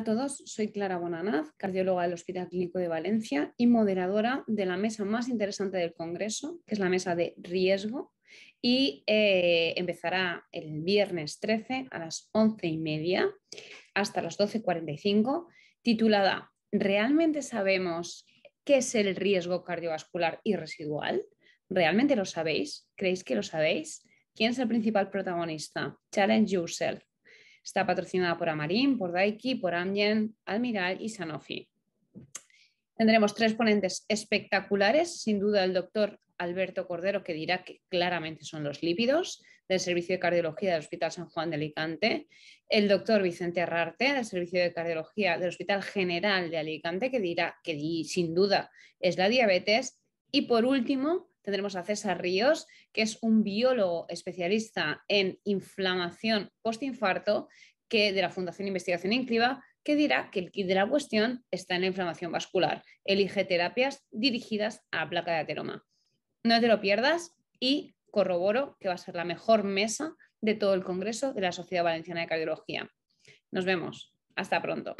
Hola a todos, soy Clara Bonanaz, cardióloga del Hospital Clínico de Valencia y moderadora de la mesa más interesante del Congreso, que es la mesa de riesgo, y eh, empezará el viernes 13 a las 11 y media hasta las 12.45, titulada ¿Realmente sabemos qué es el riesgo cardiovascular y residual? ¿Realmente lo sabéis? ¿Creéis que lo sabéis? ¿Quién es el principal protagonista? Challenge yourself. Está patrocinada por Amarín, por Daiki, por Amgen, Almiral y Sanofi. Tendremos tres ponentes espectaculares, sin duda el doctor Alberto Cordero, que dirá que claramente son los lípidos, del Servicio de Cardiología del Hospital San Juan de Alicante, el doctor Vicente Arrarte, del Servicio de Cardiología del Hospital General de Alicante, que dirá que sin duda es la diabetes, y por último, tendremos a César Ríos, que es un biólogo especialista en inflamación postinfarto que de la Fundación Investigación Incliva, que dirá que el kit de la cuestión está en la inflamación vascular. Elige terapias dirigidas a placa de ateroma. No te lo pierdas y corroboro que va a ser la mejor mesa de todo el Congreso de la Sociedad Valenciana de Cardiología. Nos vemos. Hasta pronto.